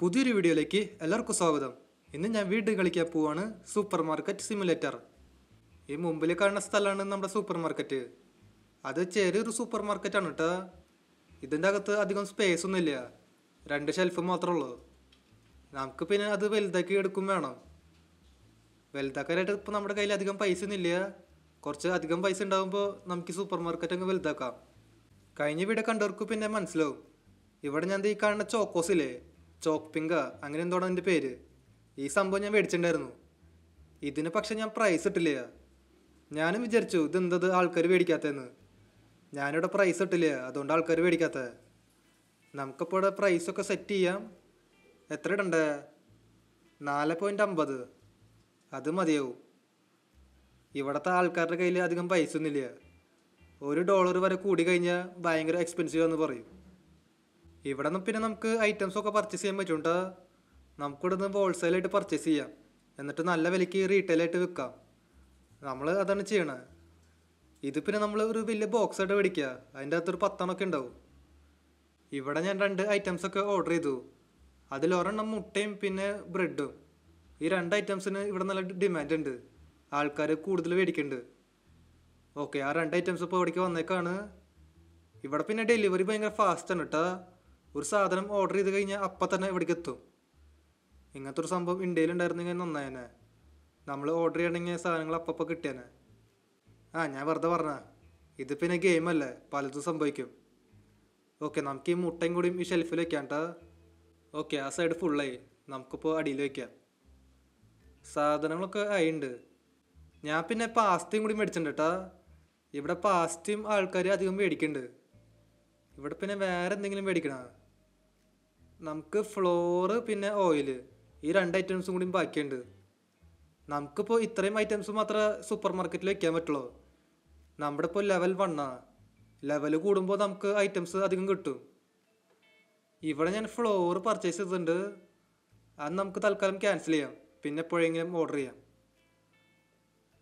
പുതിയൊരു വീഡിയോയിലേക്ക് എല്ലാവർക്കും സ്വാഗതം ഇന്ന് ഞാൻ വീട് കളിക്കാൻ പോവാണ് സൂപ്പർ മാർക്കറ്റ് സിമുലേറ്റർ ഈ മുമ്പിൽ കാണുന്ന സ്ഥലമാണ് നമ്മുടെ സൂപ്പർ മാർക്കറ്റ് അത് ചെറിയൊരു സൂപ്പർ മാർക്കറ്റാണ് കേട്ടോ ഇതിൻ്റെ അകത്ത് അധികം സ്പേസ് ഒന്നുമില്ല രണ്ട് ഷെൽഫ് മാത്രമേ ഉള്ളൂ നമുക്ക് പിന്നെ അത് വലുതാക്കി എടുക്കും വേണം വലുതാക്കാനായിട്ട് ഇപ്പോൾ നമ്മുടെ കയ്യിൽ അധികം പൈസ ഒന്നുമില്ല കുറച്ച് അധികം പൈസ ഉണ്ടാകുമ്പോൾ നമുക്ക് സൂപ്പർ മാർക്കറ്റ് അങ്ങ് വലുതാക്കാം കഴിഞ്ഞ വീട് കണ്ടവർക്ക് പിന്നെ മനസ്സിലാവും ഇവിടെ ഞാൻ ഈ കാണുന്ന ചോക്കോസ് ഇല്ലേ ചോക്ക് പിങ്ക അങ്ങനെ എന്തോടാ എൻ്റെ പേര് ഈ സംഭവം ഞാൻ മേടിച്ചിട്ടുണ്ടായിരുന്നു ഇതിന് പക്ഷെ ഞാൻ പ്രൈസ് ഇട്ടില്ല ഞാനും വിചാരിച്ചു ഇതെന്തത് ആൾക്കാർ മേടിക്കാത്തതെന്ന് ഞാനിവിടെ പ്രൈസ് ഇട്ടില്ല അതുകൊണ്ട് ആൾക്കാർ മേടിക്കാത്ത നമുക്കിപ്പോൾ ഇവിടെ പ്രൈസൊക്കെ സെറ്റ് ചെയ്യാം എത്ര ഇടണ്ടേ നാല് പോയിൻ്റ് അമ്പത് അത് മതിയാവും ഇവിടുത്തെ ആൾക്കാരുടെ കയ്യിൽ അധികം പൈസ ഒന്നുമില്ല ഒരു ഡോളർ വരെ കൂടി കഴിഞ്ഞാൽ ഭയങ്കര എക്സ്പെൻസീവ് എന്ന് പറയും ഇവിടെ നിന്ന് പിന്നെ നമുക്ക് ഐറ്റംസ് ഒക്കെ പർച്ചേസ് ചെയ്യാൻ പറ്റും ഇവിടെ നിന്ന് ഹോൾസെയിലായിട്ട് പർച്ചേസ് ചെയ്യാം എന്നിട്ട് നല്ല വിലയ്ക്ക് റീറ്റെയിലായിട്ട് വിൽക്കാം നമ്മൾ അതാണ് ചെയ്യണത് ഇത് പിന്നെ നമ്മൾ ഒരു വലിയ ബോക്സ് ആയിട്ട് മേടിക്കുക അതിൻ്റെ അകത്തൊരു പത്തെണ്ണമൊക്കെ ഉണ്ടാവും ഇവിടെ ഞാൻ രണ്ട് ഐറ്റംസ് ഒക്കെ ഓർഡർ ചെയ്തു അതിലൊരെണ്ണം മുട്ടയും പിന്നെ ബ്രെഡും ഈ രണ്ട് ഐറ്റംസിന് ഇവിടെ നല്ല ഡിമാൻഡ് ഉണ്ട് ആൾക്കാർ കൂടുതൽ മേടിക്കുന്നുണ്ട് ഓക്കെ ആ രണ്ട് ഐറ്റംസ് ഇപ്പോൾ ഇവിടേക്ക് വന്നേക്കാണ് ഇവിടെ പിന്നെ ഡെലിവറി ഭയങ്കര ഫാസ്റ്റ് ആണ് കേട്ടോ ഒരു സാധനം ഓർഡർ ചെയ്ത് കഴിഞ്ഞാൽ അപ്പം തന്നെ ഇവിടേക്ക് എത്തും ഇങ്ങനത്തെ ഒരു സംഭവം ഇന്ത്യയിൽ ഉണ്ടായിരുന്നെങ്കിൽ നന്നായനെ നമ്മൾ ഓർഡർ ചെയ്യണമെങ്കിൽ സാധനങ്ങൾ അപ്പം കിട്ടിയനെ ആ ഞാൻ വെറുതെ പറഞ്ഞ ഇത് പിന്നെ ഗെയിമല്ലേ പലതും സംഭവിക്കും ഓക്കെ നമുക്ക് ഈ മുട്ടയും കൂടിയും ഈ ഷെൽഫിൽ വെക്കാം കേട്ടോ ഓക്കെ ആ സൈഡ് ഫുള്ളായി നമുക്കിപ്പോൾ അടിയിൽ വയ്ക്കാം സാധനങ്ങളൊക്കെ ആയിണ്ട് ഞാൻ പിന്നെ പാസ്തയും കൂടി മേടിച്ചിട്ടുണ്ട് കേട്ടോ ഇവിടെ പാസ്തയും ആൾക്കാർ അധികം മേടിക്കുന്നുണ്ട് ഇവിടെ പിന്നെ വേറെ എന്തെങ്കിലും മേടിക്കണോ നമുക്ക് ഫ്ലോറ് പിന്നെ ഓയില് ഈ രണ്ട് ഐറ്റംസും കൂടി ബാക്കിയുണ്ട് നമുക്കിപ്പോൾ ഇത്രയും ഐറ്റംസ് മാത്രമേ സൂപ്പർ മാർക്കറ്റിൽ വയ്ക്കാൻ പറ്റുള്ളൂ നമ്മുടെ ഇപ്പോൾ ലെവൽ ആണ് ലെവൽ കൂടുമ്പോൾ നമുക്ക് ഐറ്റംസ് അധികം കിട്ടും ഇവിടെ ഞാൻ ഫ്ലോർ പർച്ചേസ് ചെയ്തിട്ടുണ്ട് അത് നമുക്ക് തൽക്കാലം ക്യാൻസൽ ചെയ്യാം പിന്നെ എപ്പോഴെങ്കിലും ഓർഡർ ചെയ്യാം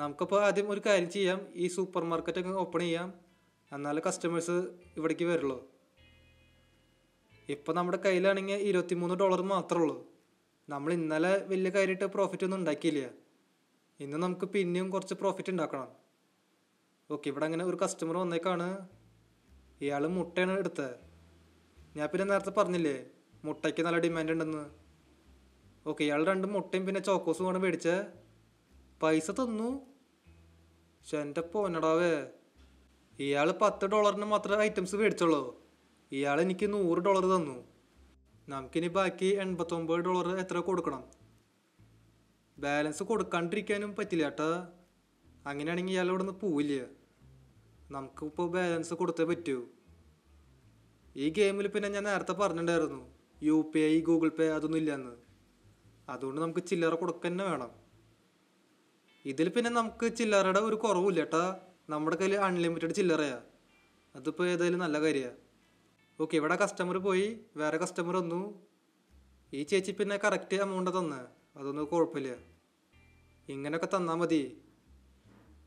നമുക്കിപ്പോൾ ആദ്യം ഒരു കാര്യം ചെയ്യാം ഈ സൂപ്പർ മാർക്കറ്റൊക്കെ ഓപ്പൺ ചെയ്യാം എന്നാലേ കസ്റ്റമേഴ്സ് ഇവിടേക്ക് വരുള്ളൂ ഇപ്പൊ നമ്മുടെ കയ്യിലാണെങ്കിൽ മൂന്ന് ഡോളർ മാത്രമേ ഉള്ളൂ നമ്മൾ ഇന്നലെ വലിയ കാര്യമായിട്ട് പ്രോഫിറ്റ് ഒന്നും ഉണ്ടാക്കിയില്ല ഇന്ന് നമുക്ക് പിന്നെയും കുറച്ച് പ്രോഫിറ്റ് ഉണ്ടാക്കണം ഓക്കെ ഇവിടെ അങ്ങനെ ഒരു കസ്റ്റമർ വന്നേക്കാണ് ഇയാൾ മുട്ടയാണ് എടുത്തത് ഞാൻ പിന്നെ നേരത്തെ പറഞ്ഞില്ലേ മുട്ടയ്ക്ക് നല്ല ഡിമാൻഡ് ഉണ്ടെന്ന് ഓക്കെ ഇയാൾ രണ്ട് മുട്ടയും പിന്നെ ചോക്കോസും കൂടെ മേടിച്ച പൈസ തന്നു പക്ഷെ എൻ്റെ പോന്നടാവേ ഇയാൾ പത്ത് ഡോളറിന് മാത്രമേ ഐറ്റംസ് മേടിച്ചുള്ളൂ ഇയാൾ എനിക്ക് നൂറ് ഡോളർ തന്നു നമുക്കിനി ബാക്കി എൺപത്തൊമ്പത് ഡോളർ എത്ര കൊടുക്കണം ബാലൻസ് കൊടുക്കാണ്ടിരിക്കാനും പറ്റില്ല ഏട്ടാ അങ്ങനെയാണെങ്കിൽ ഇയാൾ ഇവിടെ നിന്ന് പോവില്ല നമുക്കിപ്പോൾ ബാലൻസ് കൊടുത്തേ പറ്റൂ ഈ ഗെയിമിൽ പിന്നെ ഞാൻ നേരത്തെ പറഞ്ഞിട്ടുണ്ടായിരുന്നു U P I Google Pay അതൊന്നും ഇല്ലയെന്ന് അതുകൊണ്ട് നമുക്ക് ചില്ലറ കൊടുക്കന്നെ വേണം ഇതിൽ പിന്നെ നമുക്ക് ചില്ലറയുടെ ഒരു കുറവില്ല ഏട്ടാ നമ്മുടെ കയ്യിൽ അൺലിമിറ്റഡ് ചില്ലറയാണ് അതിപ്പോൾ ഏതായാലും നല്ല കാര്യമാണ് ഓക്കെ ഇവിടെ കസ്റ്റമർ പോയി വേറെ കസ്റ്റമർ വന്നു ഈ ചേച്ചി പിന്നെ കറക്റ്റ് എമൗണ്ട് തന്നെ അതൊന്നും കുഴപ്പമില്ല ഇങ്ങനെയൊക്കെ തന്നാൽ മതി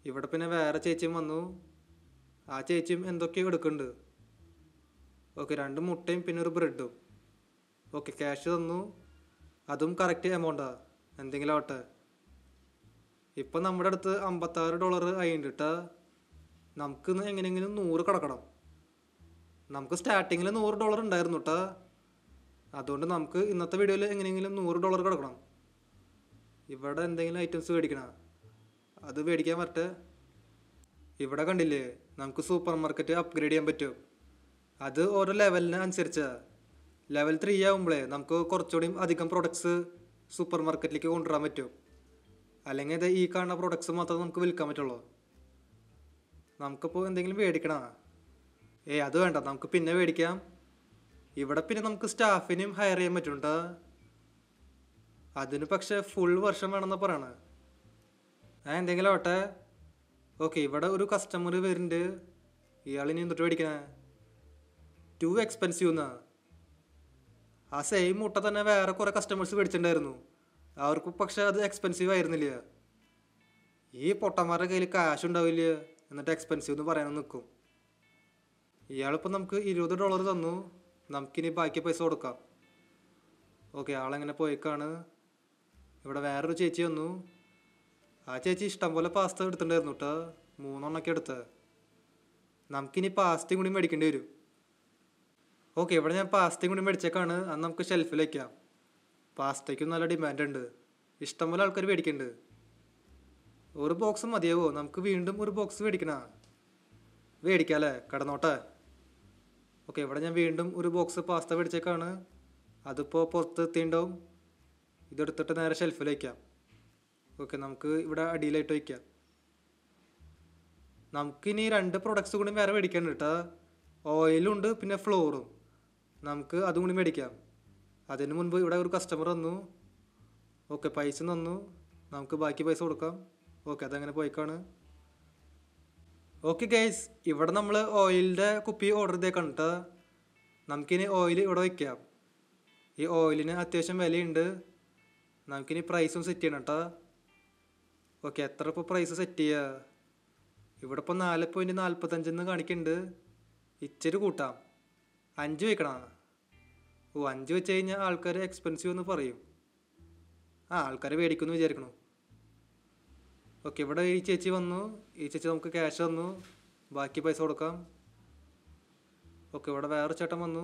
ഇവിടെ പിന്നെ വേറെ ചേച്ചിയും വന്നു ആ ചേച്ചിയും എന്തൊക്കെയോ എടുക്കുന്നുണ്ട് ഓക്കെ രണ്ട് മുട്ടയും പിന്നെ ഒരു ബ്രെഡും ഓക്കെ ക്യാഷ് തന്നു അതും കറക്റ്റ് എമൗണ്ടാണ് എന്തെങ്കിലും ആവട്ടെ ഇപ്പം നമ്മുടെ അടുത്ത് അമ്പത്താറ് ഡോളർ ആയിട്ടുണ്ട് കേട്ടാ നമുക്ക് എങ്ങനെയെങ്കിലും നൂറ് കടക്കണം നമുക്ക് സ്റ്റാർട്ടിങ്ങിൽ നൂറ് ഡോളർ ഉണ്ടായിരുന്നു കേട്ടോ അതുകൊണ്ട് നമുക്ക് ഇന്നത്തെ വീഡിയോയിൽ എങ്ങനെയെങ്കിലും നൂറ് ഡോളർ കിടക്കണം ഇവിടെ എന്തെങ്കിലും ഐറ്റംസ് മേടിക്കണം അത് മേടിക്കാൻ പറ്റേ ഇവിടെ കണ്ടില്ലേ നമുക്ക് സൂപ്പർ മാർക്കറ്റ് അപ്ഗ്രേഡ് ചെയ്യാൻ പറ്റും അത് ഓരോ ലെവലിന് അനുസരിച്ചാണ് ലെവൽ ത്രീ ആകുമ്പോഴേ നമുക്ക് കുറച്ചുകൂടി അധികം പ്രൊഡക്ട്സ് സൂപ്പർ മാർക്കറ്റിലേക്ക് കൊണ്ടുവരാൻ പറ്റും അല്ലെങ്കിൽ ഈ കാണുന്ന പ്രൊഡക്ട്സ് മാത്രമേ നമുക്ക് വിൽക്കാൻ പറ്റുള്ളൂ നമുക്കിപ്പോൾ എന്തെങ്കിലും മേടിക്കണം ഏ അത് വേണ്ട നമുക്ക് പിന്നെ മേടിക്കാം ഇവിടെ പിന്നെ നമുക്ക് സ്റ്റാഫിനെയും ഹയർ ചെയ്യാൻ പറ്റും അതിന് പക്ഷെ ഫുൾ വർഷം വേണമെന്ന് പറയണ ഞാൻ എന്തെങ്കിലും ആവട്ടെ ഓക്കെ ഇവിടെ ഒരു കസ്റ്റമർ വരുന്നുണ്ട് ഇയാളിനി എന്നിട്ട് മേടിക്കണേ ടു എക്സ്പെൻസീവ് എന്നാ ആ സെയിം മുട്ട തന്നെ വേറെ കുറേ കസ്റ്റമേഴ്സ് മേടിച്ചിട്ടുണ്ടായിരുന്നു അവർക്ക് പക്ഷെ അത് എക്സ്പെൻസീവ് ആയിരുന്നില്ല ഈ പൊട്ടന്മാരുടെ കയ്യിൽ കാശ് ഉണ്ടാവില്ല എന്നിട്ട് എക്സ്പെൻസീവ് എന്ന് പറയാൻ നിൽക്കും ഇയാളിപ്പോൾ നമുക്ക് ഇരുപത് ഡോളർ തന്നു നമുക്കിനി ബാക്കി പൈസ കൊടുക്കാം ഓക്കെ ആളെങ്ങനെ പോയേക്കാണ് ഇവിടെ വേറൊരു ചേച്ചി വന്നു ആ ചേച്ചി ഇഷ്ടംപോലെ പാസ്ത എടുത്തിട്ടുണ്ടായിരുന്നു കേട്ടോ മൂന്നെണ്ണൊക്കെ എടുത്ത് നമുക്കിനി പാസ്തയും കൂടി മേടിക്കേണ്ടി വരും ഓക്കെ ഇവിടെ ഞാൻ പാസ്തയും കൂടി മേടിച്ചേക്കാണ് അത് നമുക്ക് ഷെൽഫിൽ വയ്ക്കാം പാസ്തയ്ക്കും നല്ല ഡിമാൻഡ് ഉണ്ട് ഇഷ്ടംപോലെ ആൾക്കാർ മേടിക്കുന്നുണ്ട് ഒരു ബോക്സ് മതിയാവോ നമുക്ക് വീണ്ടും ഒരു ബോക്സ് മേടിക്കണ മേടിക്കാം അല്ലേ കടന്നോട്ടെ ഓക്കെ ഇവിടെ ഞാൻ വീണ്ടും ഒരു ബോക്സ് പാസ്ത മേടിച്ചേക്കാണ് അതിപ്പോൾ പുറത്ത് എത്തിയിണ്ടാവും ഇതെടുത്തിട്ട് നേരെ ഷെൽഫിൽ വയ്ക്കാം ഓക്കെ നമുക്ക് ഇവിടെ അടിയിലായിട്ട് വയ്ക്കാം നമുക്കിനി രണ്ട് പ്രൊഡക്ട്സ് കൂടി വേറെ മേടിക്കണം കേട്ടോ ഓയിലുണ്ട് പിന്നെ ഫ്ലോറും നമുക്ക് അതും കൂടി മേടിക്കാം അതിന് മുൻപ് ഇവിടെ ഒരു കസ്റ്റമർ വന്നു ഓക്കെ പൈസ തന്നു നമുക്ക് ബാക്കി പൈസ കൊടുക്കാം ഓക്കെ അതങ്ങനെ പോയിക്കാണ് ഓക്കെ ഗൈസ് ഇവിടെ നമ്മൾ ഓയിലിൻ്റെ കുപ്പി ഓർഡർ ചെയ്തേക്കാണ് കേട്ടോ നമുക്കിനി ഓയിൽ ഇവിടെ വയ്ക്കാം ഈ ഓയിലിന് അത്യാവശ്യം വിലയുണ്ട് നമുക്കിനി പ്രൈസും സെറ്റ് ചെയ്യണം കേട്ടോ ഓക്കെ എത്ര ഇപ്പോൾ പ്രൈസ് സെറ്റ് ചെയ്യുക ഇവിടെ ഇപ്പോൾ നാല് പോയിൻറ്റ് നാൽപ്പത്തഞ്ചെന്ന് കാണിക്കുന്നുണ്ട് ഇച്ചിരി കൂട്ടാം അഞ്ച് വയ്ക്കണം ഓ അഞ്ച് വെച്ച് കഴിഞ്ഞാൽ ആൾക്കാർ എക്സ്പെൻസീവ് എന്ന് പറയും ആ ആൾക്കാരെ മേടിക്കുമെന്ന് വിചാരിക്കണോ ഓക്കെ ഇവിടെ ഈ ചേച്ചി വന്നു ഈ ചേച്ചി നമുക്ക് ക്യാഷ് തന്നു ബാക്കി പൈസ കൊടുക്കാം ഓക്കെ ഇവിടെ വേറെ ചേട്ടൻ വന്നു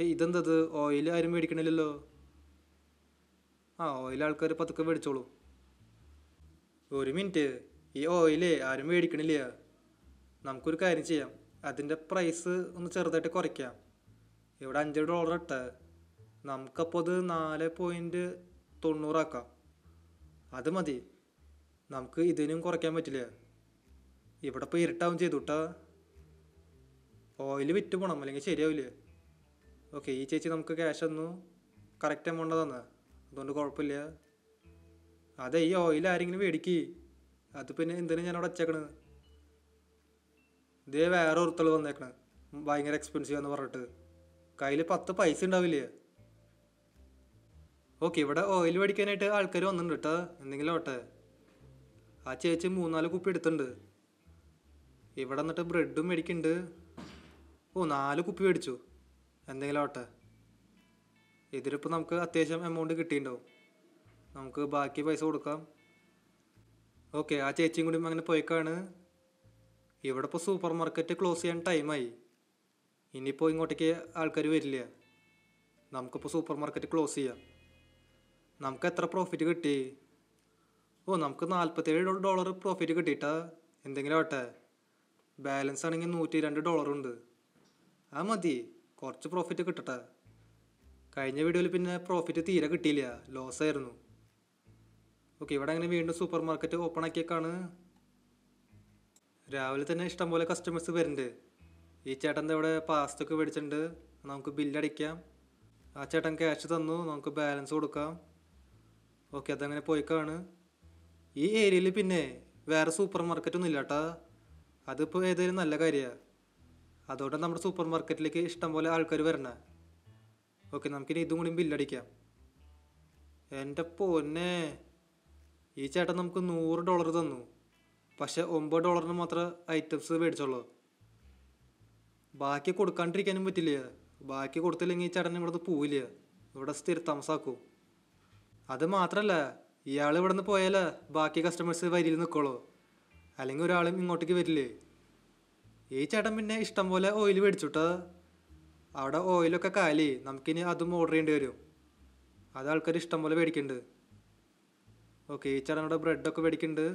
ഏ ഇതെന്തത് ഓയിൽ ആരും മേടിക്കണില്ലല്ലോ ആ ഓയിൽ ആൾക്കാർ പതുക്കെ മേടിച്ചോളൂ ഒരു മിനിറ്റ് ഈ ഓയിലേ ആരും മേടിക്കണില്ല നമുക്കൊരു കാര്യം ചെയ്യാം അതിൻ്റെ പ്രൈസ് ഒന്ന് ചെറുതായിട്ട് കുറയ്ക്കാം ഇവിടെ അഞ്ച് ഡോളർ ഇട്ട് നമുക്കപ്പോൾ അത് നാല് പോയിൻറ്റ് തൊണ്ണൂറാക്കാം അത് മതി നമുക്ക് ഇതിനും കുറയ്ക്കാൻ പറ്റില്ല ഇവിടെ ഇപ്പോൾ ഇരുട്ടാവും ചെയ്തു കേട്ടോ ഓയിൽ വിറ്റ് പോകണം അല്ലെങ്കിൽ ശരിയാവില്ല ഓക്കെ ഈ ചേച്ചി നമുക്ക് ക്യാഷ് ഒന്നും കറക്റ്റ് എമൗണ്ട് തന്നെ അതുകൊണ്ട് കുഴപ്പമില്ല അതെ ഈ ഓയിൽ ആരെങ്കിലും മേടിക്കി അത് പിന്നെ എന്തിനാണ് ഞാൻ അവിടെ ഇതേ വേറെ ഒരുത്തൾ വന്നേക്കണ് ഭയങ്കര എക്സ്പെൻസീവ് എന്ന് പറഞ്ഞിട്ട് കയ്യിൽ പത്ത് പൈസ ഉണ്ടാവില്ലേ ഓക്കെ ഇവിടെ ഓയിൽ മേടിക്കാനായിട്ട് ആൾക്കാർ വന്നിട്ടുണ്ട് കേട്ടോ എന്തെങ്കിലും ഓട്ടെ ആ ചേച്ചി മൂന്നാല് കുപ്പി എടുത്തിട്ടുണ്ട് ഇവിടെ വന്നിട്ട് ബ്രെഡും മേടിക്കുന്നുണ്ട് ഓ നാല് കുപ്പി മേടിച്ചു എന്തെങ്കിലും ആവട്ടെ ഇതിലിപ്പോൾ നമുക്ക് അത്യാവശ്യം എമൗണ്ട് കിട്ടിയിട്ടുണ്ടാവും നമുക്ക് ബാക്കി പൈസ കൊടുക്കാം ഓക്കെ ആ ചേച്ചിയും കൂടി അങ്ങനെ പോയിക്കാണ് ഇവിടെ ഇപ്പോൾ സൂപ്പർ മാർക്കറ്റ് ക്ലോസ് ചെയ്യാൻ ടൈമായി ഇനിയിപ്പോൾ ഇങ്ങോട്ടേക്ക് ആൾക്കാർ വരില്ല നമുക്കിപ്പോൾ സൂപ്പർ മാർക്കറ്റ് ക്ലോസ് ചെയ്യാം നമുക്ക് എത്ര പ്രോഫിറ്റ് കിട്ടി ഓ നമുക്ക് നാൽപ്പത്തേഴ് ഡോളർ പ്രോഫിറ്റ് കിട്ടിയിട്ടാ എന്തെങ്കിലും ആട്ടെ ബാലൻസ് ആണെങ്കിൽ നൂറ്റി രണ്ട് ഡോളറുണ്ട് ആ മതി കുറച്ച് പ്രോഫിറ്റ് കിട്ടട്ടെ കഴിഞ്ഞ വീഡിയോയിൽ പിന്നെ പ്രോഫിറ്റ് തീരെ കിട്ടിയില്ല ലോസ് ആയിരുന്നു ഓക്കെ ഇവിടെ അങ്ങനെ വീണ്ടും സൂപ്പർ മാർക്കറ്റ് ഓപ്പൺ ആക്കിയേക്കാണ് രാവിലെ തന്നെ ഇഷ്ടംപോലെ കസ്റ്റമേഴ്സ് വരുന്നുണ്ട് ഈ ചേട്ടൻ ഇവിടെ പാസ്തൊക്കെ മേടിച്ചിട്ടുണ്ട് നമുക്ക് ബില്ലടിക്കാം ആ ചേട്ടൻ ക്യാഷ് തന്നു നമുക്ക് ബാലൻസ് കൊടുക്കാം ഓക്കെ അതങ്ങനെ പോയിക്കാണ് ഈ ഏരിയയിൽ പിന്നെ വേറെ സൂപ്പർ മാർക്കറ്റൊന്നും ഇല്ല കേട്ടാ അതിപ്പോൾ ഏതായാലും നല്ല കാര്യമാണ് അതോടെ നമ്മുടെ സൂപ്പർ മാർക്കറ്റിലേക്ക് ഇഷ്ടംപോലെ ആൾക്കാർ വരണ ഓക്കെ നമുക്കിനി ഇതും കൂടി ബില്ലടിക്കാം എൻ്റെ പൊന്നെ ഈ ചേട്ടൻ നമുക്ക് നൂറ് ഡോളർ തന്നു പക്ഷെ ഒമ്പത് ഡോളറിന് മാത്രമേ ഐറ്റംസ് മേടിച്ചുള്ളൂ ബാക്കി കൊടുക്കാണ്ടിരിക്കാനും പറ്റില്ല ബാക്കി കൊടുത്തില്ലെങ്കിൽ ഈ ചേട്ടൻ ഇവിടെ പോവില്ല ഇവിടെ താമസാക്കും അത് മാത്രല്ല ഇയാൾ ഇവിടെ നിന്ന് ബാക്കി കസ്റ്റമേഴ്സ് വരിയിൽ നിൽക്കോളൂ അല്ലെങ്കിൽ ഒരാളും ഇങ്ങോട്ടേക്ക് വരില്ലേ ഈ ചേട്ടൻ പിന്നെ ഇഷ്ടം പോലെ ഓയിൽ മേടിച്ചുട്ടാ അവിടെ ഓയിലൊക്കെ കാലി നമുക്കിനി അതും ഓർഡർ ചെയ്യേണ്ടി വരും അത് ആൾക്കാർ ഇഷ്ടം പോലെ മേടിക്കുന്നുണ്ട് ഓക്കെ ഈ ചേട്ടൻ ഇവിടെ ബ്രെഡൊക്കെ മേടിക്കുന്നുണ്ട്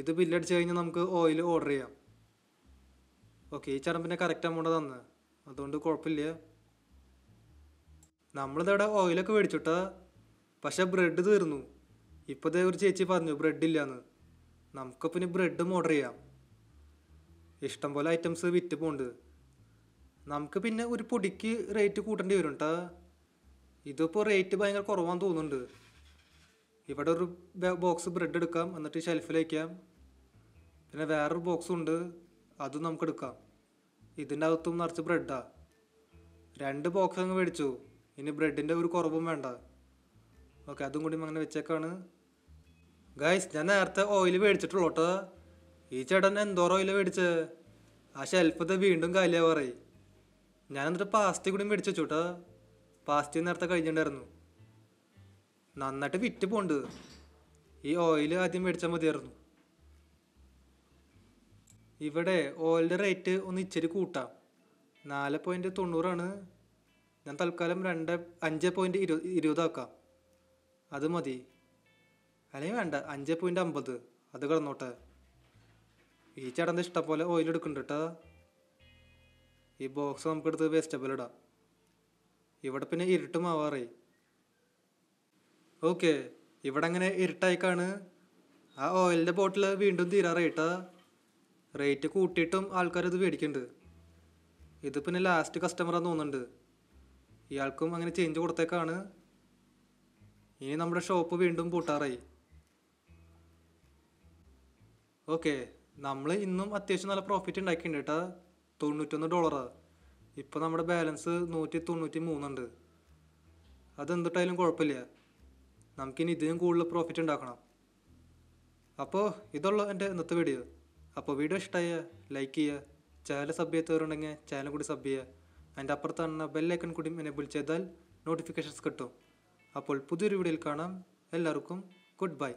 ഇത് ബില്ലടിച്ച് കഴിഞ്ഞാൽ നമുക്ക് ഓയിൽ ഓർഡർ ചെയ്യാം ഓക്കെ ഈ ചേട്ടൻ പിന്നെ കറക്റ്റ് എമൗണ്ട് തന്ന് അതുകൊണ്ട് കുഴപ്പമില്ല നമ്മളിതവിടെ ഓയിലൊക്കെ മേടിച്ചുട്ടാ പക്ഷെ ബ്രെഡ് തീർന്നു ഇപ്പോഴത്തെ ഒരു ചേച്ചി പറഞ്ഞു ബ്രെഡ് ഇല്ലാന്ന് നമുക്ക് പിന്നെ ബ്രെഡും ഓർഡർ ചെയ്യാം ഇഷ്ടം പോലെ ഐറ്റംസ് വിറ്റ് പോകുന്നുണ്ട് നമുക്ക് പിന്നെ ഒരു പൊടിക്ക് റേറ്റ് കൂട്ടേണ്ടി വരും കേട്ടോ ഇതിപ്പോൾ റേറ്റ് ഭയങ്കര കുറവാന്ന് തോന്നുന്നുണ്ട് ഇവിടെ ഒരു ബോക്സ് ബ്രെഡ് എടുക്കാം എന്നിട്ട് ഷെൽഫിൽ വയ്ക്കാം പിന്നെ വേറൊരു ബോക്സ് ഉണ്ട് അതും നമുക്ക് എടുക്കാം ഇതിൻ്റെ അകത്തും നിറച്ച് ബ്രെഡാ രണ്ട് ബോക്സ് അങ്ങ് മേടിച്ചു ഇനി ബ്രെഡിൻ്റെ ഒരു കുറവും വേണ്ട ഓക്കെ അതും കൂടി അങ്ങനെ വെച്ചേക്കാണ് ഗൈസ് ഞാൻ നേരത്തെ ഓയിൽ മേടിച്ചിട്ടുള്ളൂ കേട്ടോ ഈ ചേട്ടൻ എന്തോ ഓയിൽ മേടിച്ച് ആ ഷെൽഫത്ത് വീണ്ടും കാലിയാ പറയും ഞാൻ എന്നിട്ട് പാസ്റ്റി കൂടി മേടിച്ചു വെച്ചു കേട്ടോ പാസ്റ്റി നേരത്തെ കഴിഞ്ഞിട്ടുണ്ടായിരുന്നു നന്നായിട്ട് വിറ്റ് പോണ്ട് ഈ ഓയിൽ ആദ്യം മേടിച്ചാൽ മതിയായിരുന്നു ഇവിടെ ഓയിലിൻ്റെ റേറ്റ് ഒന്ന് ഇച്ചിരി കൂട്ടാം നാല് പോയിൻറ്റ് തൊണ്ണൂറാണ് ഞാൻ തൽക്കാലം രണ്ട് അഞ്ച് പോയിൻറ്റ് ഇരു ഇരുപതാക്കാം അത് മതി അല്ലെങ്കിൽ വേണ്ട അഞ്ച് പോയിൻ്റ് അമ്പത് അത് കിടന്നോട്ടെ ഈ ചേട്ടൻ്റെ ഇഷ്ടം പോലെ ഓയിൽ എടുക്കുന്നുണ്ട് കേട്ടോ ഈ ബോക്സ് എടുത്ത് വേസ്റ്റബിൾ ഇടാം ഇവിടെ പിന്നെ ഇരുട്ട് മാവാറേ ഓക്കെ ഇവിടെ അങ്ങനെ ഇരുട്ടായിക്കാണ് ആ ഓയിലിൻ്റെ ബോട്ടിൽ വീണ്ടും തീരാറേട്ടാ റേറ്റ് കൂട്ടിയിട്ടും ആൾക്കാർ ഇത് മേടിക്കുന്നുണ്ട് ഇത് പിന്നെ ലാസ്റ്റ് കസ്റ്റമറാന്ന് തോന്നുന്നുണ്ട് ഇയാൾക്കും അങ്ങനെ ചേഞ്ച് കൊടുത്തേക്കാണ് ഇനി നമ്മുടെ ഷോപ്പ് വീണ്ടും പൂട്ടാറായി ഓക്കെ നമ്മൾ ഇന്നും അത്യാവശ്യം നല്ല പ്രോഫിറ്റ് ഉണ്ടാക്കിയിട്ടുണ്ട് കേട്ടോ തൊണ്ണൂറ്റൊന്ന് ഡോളറാണ് ഇപ്പോൾ നമ്മുടെ ബാലൻസ് നൂറ്റി തൊണ്ണൂറ്റി മൂന്നുണ്ട് അതെന്തിട്ടായാലും കുഴപ്പമില്ല നമുക്കിനി ഇതിനും കൂടുതൽ പ്രോഫിറ്റ് ഉണ്ടാക്കണം അപ്പോൾ ഇതുള്ള എൻ്റെ ഇന്നത്തെ വീഡിയോ അപ്പോൾ വീഡിയോ ഇഷ്ടമായ ലൈക്ക് ചെയ്യുക ചാനൽ സബ് ചെയ്യാത്തവരുണ്ടെങ്കിൽ ചാനൽ കൂടി സബ് ചെയ്യുക അതിൻ്റെ അപ്പുറത്താണ് ബെല്ലൈക്കൺ കൂടി എനേബിൾ ചെയ്താൽ നോട്ടിഫിക്കേഷൻസ് കിട്ടും അപ്പോൾ പുതിയൊരു വീഡിയോയിൽ കാണാം എല്ലാവർക്കും ഗുഡ് ബൈ